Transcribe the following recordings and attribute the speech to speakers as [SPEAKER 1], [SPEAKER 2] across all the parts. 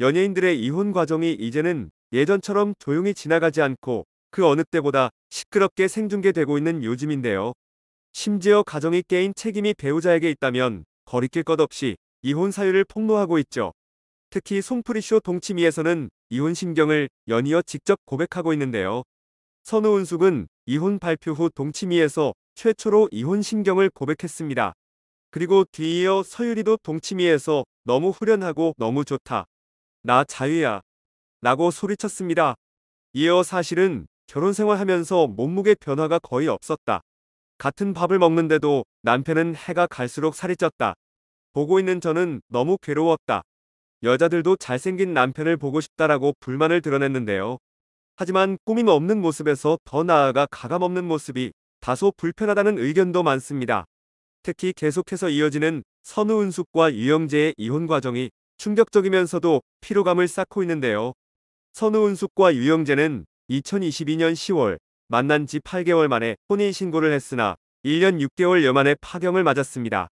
[SPEAKER 1] 연예인들의 이혼 과정이 이제는 예전처럼 조용히 지나가지 않고 그 어느 때보다 시끄럽게 생중계되고 있는 요즘인데요. 심지어 가정이 깨인 책임이 배우자에게 있다면 거리낄 것 없이 이혼 사유를 폭로하고 있죠. 특히 송프리쇼 동치미에서는 이혼 심경을 연이어 직접 고백하고 있는데요. 선우은숙은 이혼 발표 후 동치미에서 최초로 이혼 심경을 고백했습니다. 그리고 뒤이어 서유리도 동치미에서 너무 후련하고 너무 좋다. 나 자유야. 라고 소리쳤습니다. 이어 사실은 결혼 생활하면서 몸무게 변화가 거의 없었다. 같은 밥을 먹는데도 남편은 해가 갈수록 살이 쪘다. 보고 있는 저는 너무 괴로웠다. 여자들도 잘생긴 남편을 보고 싶다라고 불만을 드러냈는데요. 하지만 꾸밈 없는 모습에서 더 나아가 가감 없는 모습이 다소 불편하다는 의견도 많습니다. 특히 계속해서 이어지는 선우은숙과 유영재의 이혼 과정이 충격적이면서도 피로감을 쌓고 있는데요. 선우은숙과 유영재는 2022년 10월 만난 지 8개월 만에 혼인신고를 했으나 1년 6개월여 만에 파경을 맞았습니다.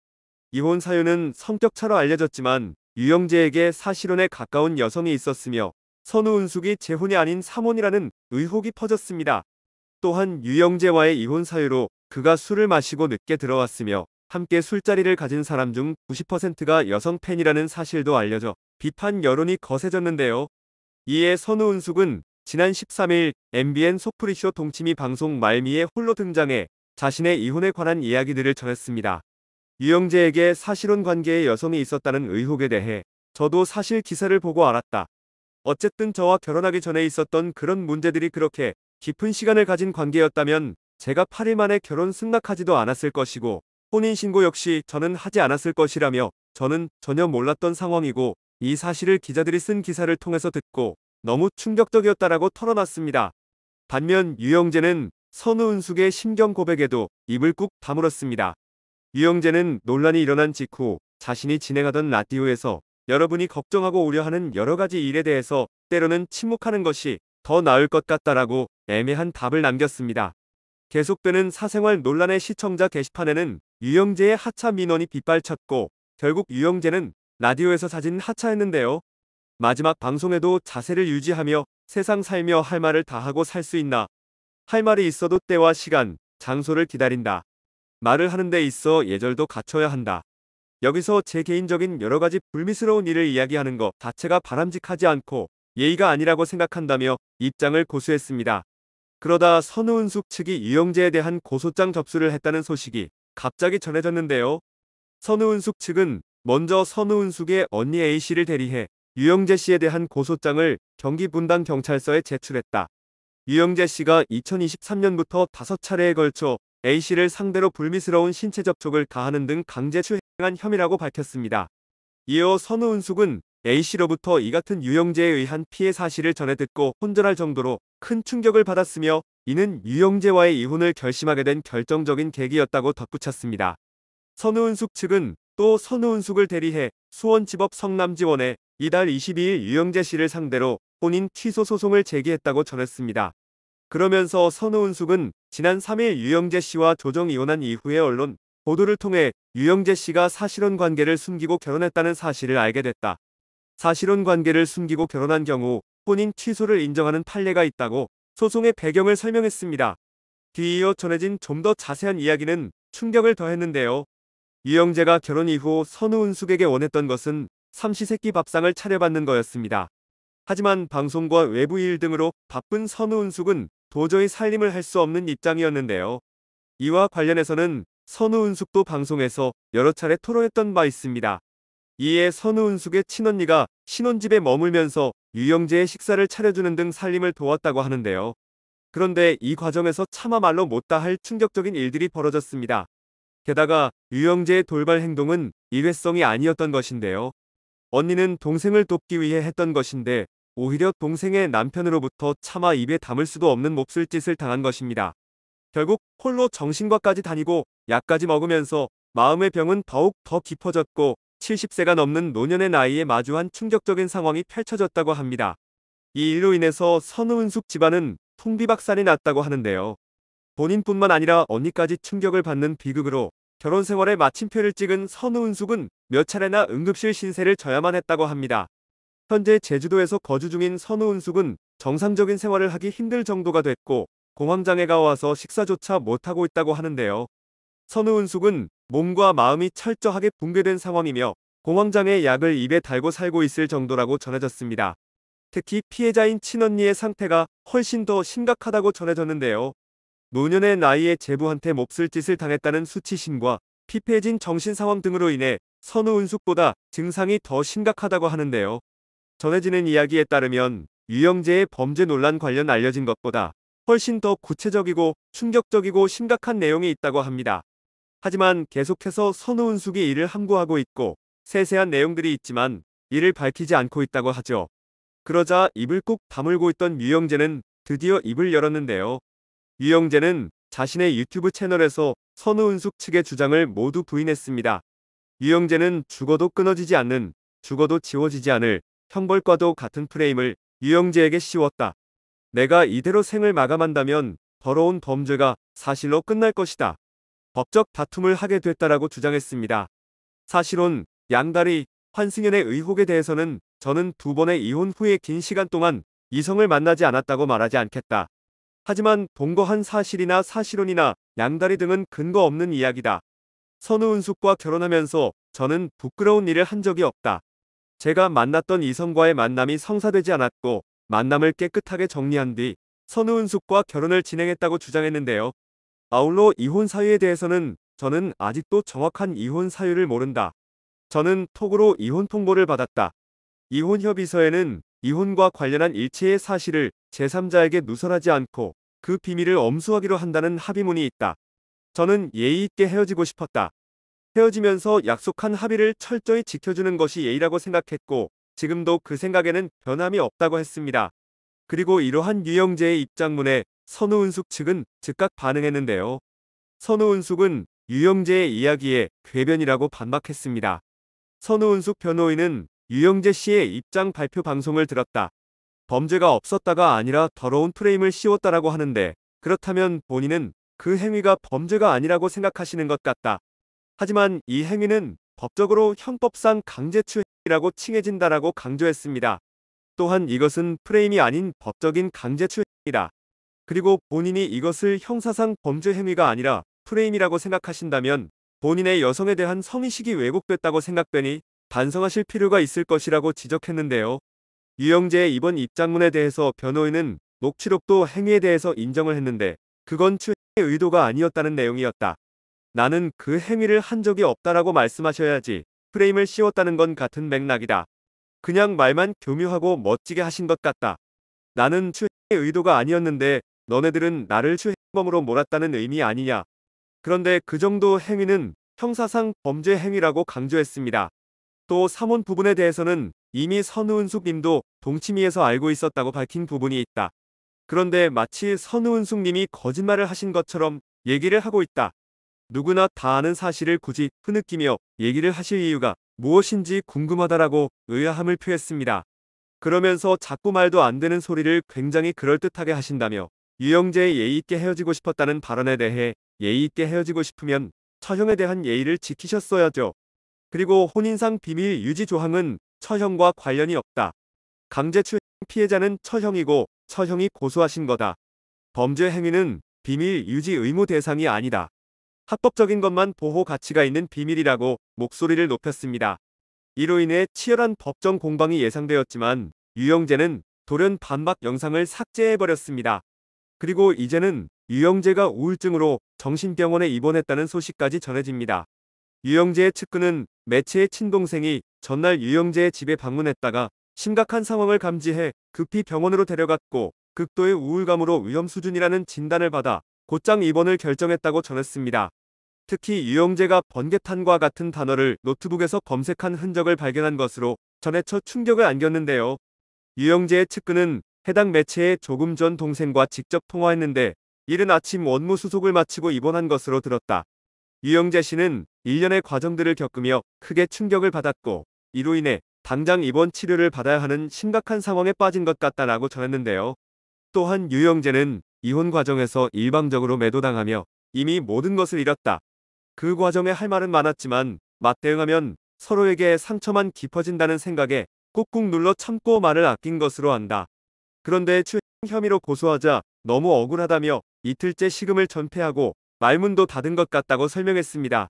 [SPEAKER 1] 이혼 사유는 성격차로 알려졌지만 유영재에게 사실혼에 가까운 여성이 있었으며 선우은숙이 재혼이 아닌 사혼이라는 의혹이 퍼졌습니다. 또한 유영재와의 이혼 사유로 그가 술을 마시고 늦게 들어왔으며 함께 술자리를 가진 사람 중 90%가 여성 팬이라는 사실도 알려져 비판 여론이 거세졌는데요. 이에 선우은숙은 지난 13일 MBN 소프리쇼 동치미 방송 말미에 홀로 등장해 자신의 이혼에 관한 이야기들을 전했습니다. 유영재에게 사실혼 관계에 여성이 있었다는 의혹에 대해 저도 사실 기사를 보고 알았다. 어쨌든 저와 결혼하기 전에 있었던 그런 문제들이 그렇게 깊은 시간을 가진 관계였다면 제가 8일 만에 결혼 승낙하지도 않았을 것이고 혼인신고 역시 저는 하지 않았을 것이라며 저는 전혀 몰랐던 상황이고 이 사실을 기자들이 쓴 기사를 통해서 듣고 너무 충격적이었다라고 털어놨습니다. 반면 유영재는 선우은숙의 심경 고백에도 입을 꾹 다물었습니다. 유영재는 논란이 일어난 직후 자신이 진행하던 라디오에서 여러분이 걱정하고 우려하는 여러 가지 일에 대해서 때로는 침묵하는 것이 더 나을 것 같다라고 애매한 답을 남겼습니다. 계속되는 사생활 논란의 시청자 게시판에는 유영재의 하차 민원이 빗발쳤고 결국 유영재는 라디오에서 사진 하차했는데요. 마지막 방송에도 자세를 유지하며 세상 살며 할 말을 다 하고 살 수 있나. 할 말이 있어도 때와 시간, 장소를 기다린다. 말을 하는 데 있어 예절도 갖춰야 한다. 여기서 제 개인적인 여러 가지 불미스러운 일을 이야기하는 것 자체가 바람직하지 않고 예의가 아니라고 생각한다며 입장을 고수했습니다. 그러다 선우은숙 측이 유영재에 대한 고소장 접수를 했다는 소식이 갑자기 전해졌는데요. 선우은숙 측은 먼저 선우은숙의 언니 A씨를 대리해 유영재 씨에 대한 고소장을 경기분당경찰서에 제출했다. 유영재 씨가 2023년부터 5차례에 걸쳐 A씨를 상대로 불미스러운 신체 접촉을 가하는 등 강제 추행한 혐의라고 밝혔습니다. 이어 선우은숙은 A씨로부터 이 같은 유영재에 의한 피해 사실을 전해 듣고 혼절할 정도로 큰 충격을 받았으며 이는 유영재와의 이혼을 결심하게 된 결정적인 계기였다고 덧붙였습니다. 선우은숙 측은 또 선우은숙을 대리해 수원지법 성남지원에 이달 22일 유영재 씨를 상대로 혼인 취소 소송을 제기했다고 전했습니다. 그러면서 선우은숙은 지난 3일 유영재 씨와 조정 이혼한 이후의 언론 보도를 통해 유영재 씨가 사실혼 관계를 숨기고 결혼했다는 사실을 알게 됐다. 사실혼 관계를 숨기고 결혼한 경우 혼인 취소를 인정하는 판례가 있다고 소송의 배경을 설명했습니다. 뒤이어 전해진 좀 더 자세한 이야기는 충격을 더했는데요. 유영재가 결혼 이후 선우은숙에게 원했던 것은 삼시세끼 밥상을 차려받는 거였습니다. 하지만 방송과 외부 일 등으로 바쁜 선우은숙은 도저히 살림을 할 수 없는 입장이었는데요. 이와 관련해서는 선우은숙도 방송에서 여러 차례 토로했던바 있습니다. 이에 선우은숙의 친언니가 신혼집에 머물면서 유영재의 식사를 차려주는 등 살림을 도왔다고 하는데요. 그런데 이 과정에서 차마 말로 못다 할 충격적인 일들이 벌어졌습니다. 게다가 유영재의 돌발 행동은 일회성이 아니었던 것인데요. 언니는 동생을 돕기 위해 했던 것인데 오히려 동생의 남편으로부터 차마 입에 담을 수도 없는 몹쓸 짓을 당한 것입니다. 결국 홀로 정신과까지 다니고 약까지 먹으면서 마음의 병은 더욱 더 깊어졌고 70세가 넘는 노년의 나이에 마주한 충격적인 상황이 펼쳐졌다고 합니다. 이 일로 인해서 선우은숙 집안은 통비박산이 났다고 하는데요. 본인뿐만 아니라 언니까지 충격을 받는 비극으로 결혼 생활에 마침표를 찍은 선우은숙은 몇 차례나 응급실 신세를 져야만 했다고 합니다. 현재 제주도에서 거주 중인 선우은숙은 정상적인 생활을 하기 힘들 정도가 됐고 공황장애가 와서 식사조차 못하고 있다고 하는데요. 선우은숙은 몸과 마음이 철저하게 붕괴된 상황이며 공황장애 약을 입에 달고 살고 있을 정도라고 전해졌습니다. 특히 피해자인 친언니의 상태가 훨씬 더 심각하다고 전해졌는데요. 노년의 나이에 제부한테 몹쓸 짓을 당했다는 수치심과 피폐해진 정신 상황 등으로 인해 선우 은숙보다 증상이 더 심각하다고 하는데요. 전해지는 이야기에 따르면 유영재의 범죄 논란 관련 알려진 것보다 훨씬 더 구체적이고 충격적이고 심각한 내용이 있다고 합니다. 하지만 계속해서 선우은숙이 이를 함구하고 있고 세세한 내용들이 있지만 이를 밝히지 않고 있다고 하죠. 그러자 입을 꾹 다물고 있던 유영재는 드디어 입을 열었는데요. 유영재는 자신의 유튜브 채널에서 선우은숙 측의 주장을 모두 부인했습니다. 유영재는 죽어도 끊어지지 않는, 죽어도 지워지지 않을 형벌과도 같은 프레임을 유영재에게 씌웠다. 내가 이대로 생을 마감한다면 더러운 범죄가 사실로 끝날 것이다. 법적 다툼을 하게 됐다라고 주장했습니다. 사실은 양다리 환승연의 의혹에 대해서는 저는 두 번의 이혼 후에 긴 시간 동안 이성을 만나지 않았다고 말하지 않겠다. 하지만 동거한 사실이나 사실혼이나 양다리 등은 근거 없는 이야기다. 선우은숙과 결혼하면서 저는 부끄러운 일을 한 적이 없다. 제가 만났던 이성과의 만남이 성사되지 않았고 만남을 깨끗하게 정리한 뒤 선우은숙과 결혼을 진행했다고 주장했는데요. 아울러 이혼 사유에 대해서는 저는 아직도 정확한 이혼 사유를 모른다. 저는 톡으로 이혼 통보를 받았다. 이혼 협의서에는 이혼과 관련한 일체의 사실을 제3자에게 누설하지 않고 그 비밀을 엄수하기로 한다는 합의문이 있다. 저는 예의 있게 헤어지고 싶었다. 헤어지면서 약속한 합의를 철저히 지켜주는 것이 예의라고 생각했고 지금도 그 생각에는 변함이 없다고 했습니다. 그리고 이러한 유영재의 입장문에 선우은숙 측은 즉각 반응했는데요. 선우은숙은 유영재의 이야기에 괴변이라고 반박했습니다. 선우은숙 변호인은 유영재 씨의 입장 발표 방송을 들었다. 범죄가 없었다가 아니라 더러운 프레임을 씌웠다라고 하는데 그렇다면 본인은 그 행위가 범죄가 아니라고 생각하시는 것 같다. 하지만 이 행위는 법적으로 형법상 강제추행이라고 칭해진다라고 강조했습니다. 또한 이것은 프레임이 아닌 법적인 강제추행이다. 그리고 본인이 이것을 형사상 범죄 행위가 아니라 프레임이라고 생각하신다면 본인의 여성에 대한 성의식이 왜곡됐다고 생각되니 반성하실 필요가 있을 것이라고 지적했는데요. 유영재의 이번 입장문에 대해서 변호인은 녹취록도 행위에 대해서 인정을 했는데 그건 추행의 의도가 아니었다는 내용이었다. 나는 그 행위를 한 적이 없다라고 말씀하셔야지 프레임을 씌웠다는 건 같은 맥락이다. 그냥 말만 교묘하고 멋지게 하신 것 같다. 나는 추행의 의도가 아니었는데 너네들은 나를 추행범으로 몰았다는 의미 아니냐. 그런데 그 정도 행위는 형사상 범죄 행위라고 강조했습니다. 또 사문 부분에 대해서는 이미 선우은숙 님도 동치미에서 알고 있었다고 밝힌 부분이 있다. 그런데 마치 선우은숙 님이 거짓말을 하신 것처럼 얘기를 하고 있다. 누구나 다 아는 사실을 굳이 흐느끼며 얘기를 하실 이유가 무엇인지 궁금하다라고 의아함을 표했습니다. 그러면서 자꾸 말도 안 되는 소리를 굉장히 그럴듯하게 하신다며 유영재의 예의있게 헤어지고 싶었다는 발언에 대해 예의있게 헤어지고 싶으면 처형에 대한 예의를 지키셨어야죠. 그리고 혼인상 비밀 유지 조항은 처형과 관련이 없다. 강제추행 피해자는 처형이고 처형이 고소하신 거다. 범죄 행위는 비밀 유지 의무 대상이 아니다. 합법적인 것만 보호 가치가 있는 비밀이라고 목소리를 높였습니다. 이로 인해 치열한 법정 공방이 예상되었지만 유영재는 돌연 반박 영상을 삭제해버렸습니다. 그리고 이제는 유영재가 우울증으로 정신병원에 입원했다는 소식까지 전해집니다. 유영재의 측근은 매체의 친동생이 전날 유영재의 집에 방문했다가 심각한 상황을 감지해 급히 병원으로 데려갔고 극도의 우울감으로 위험 수준이라는 진단을 받아 곧장 입원을 결정했다고 전했습니다. 특히 유영재가 번개탄과 같은 단어를 노트북에서 검색한 흔적을 발견한 것으로 전해처 충격을 안겼는데요. 유영재의 측근은 해당 매체에 조금 전 동생과 직접 통화했는데 이른 아침 원무 수속을 마치고 입원한 것으로 들었다. 유영재 씨는 일련의 과정들을 겪으며 크게 충격을 받았고 이로 인해 당장 입원 치료를 받아야 하는 심각한 상황에 빠진 것 같다라고 전했는데요. 또한 유영재는 이혼 과정에서 일방적으로 매도당하며 이미 모든 것을 잃었다. 그 과정에 할 말은 많았지만 맞대응하면 서로에게 상처만 깊어진다는 생각에 꾹꾹 눌러 참고 말을 아낀 것으로 안다. 그런데 추행 혐의로 고소하자 너무 억울하다며 이틀째 식음을 전폐하고 말문도 닫은 것 같다고 설명했습니다.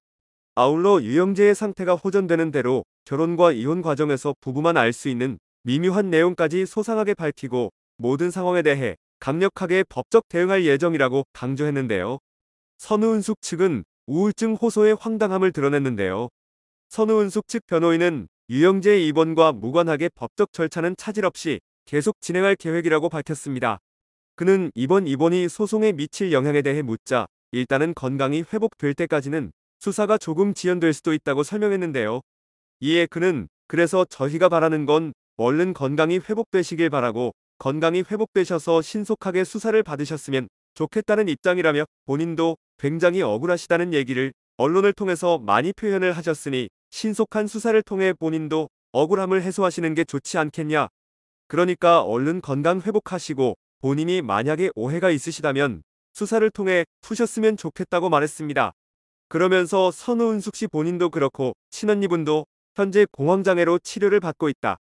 [SPEAKER 1] 아울러 유영재의 상태가 호전되는 대로 결혼과 이혼 과정에서 부부만 알 수 있는 미묘한 내용까지 소상하게 밝히고 모든 상황에 대해 강력하게 법적 대응할 예정이라고 강조했는데요. 선우은숙 측은 우울증 호소의 황당함을 드러냈는데요. 선우은숙 측 변호인은 유영재의 입원과 무관하게 법적 절차는 차질 없이 계속 진행할 계획이라고 밝혔습니다. 그는 이번 입원이 소송에 미칠 영향에 대해 묻자 일단은 건강이 회복될 때까지는 수사가 조금 지연될 수도 있다고 설명했는데요. 이에 그는 그래서 저희가 바라는 건 얼른 건강이 회복되시길 바라고 건강이 회복되셔서 신속하게 수사를 받으셨으면 좋겠다는 입장이라며 본인도 굉장히 억울하시다는 얘기를 언론을 통해서 많이 표현을 하셨으니 신속한 수사를 통해 본인도 억울함을 해소하시는 게 좋지 않겠냐 그러니까 얼른 건강 회복하시고 본인이 만약에 오해가 있으시다면 수사를 통해 푸셨으면 좋겠다고 말했습니다. 그러면서 선우은숙 씨 본인도 그렇고 친언니분도 현재 공황장애로 치료를 받고 있다.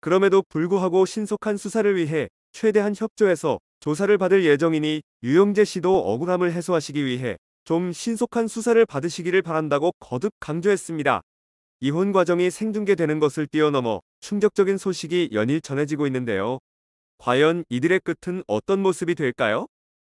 [SPEAKER 1] 그럼에도 불구하고 신속한 수사를 위해 최대한 협조해서 조사를 받을 예정이니 유영재 씨도 억울함을 해소하시기 위해 좀 신속한 수사를 받으시기를 바란다고 거듭 강조했습니다. 이혼 과정이 생중계되는 것을 뛰어넘어 충격적인 소식이 연일 전해지고 있는데요. 과연 이들의 끝은 어떤 모습이 될까요?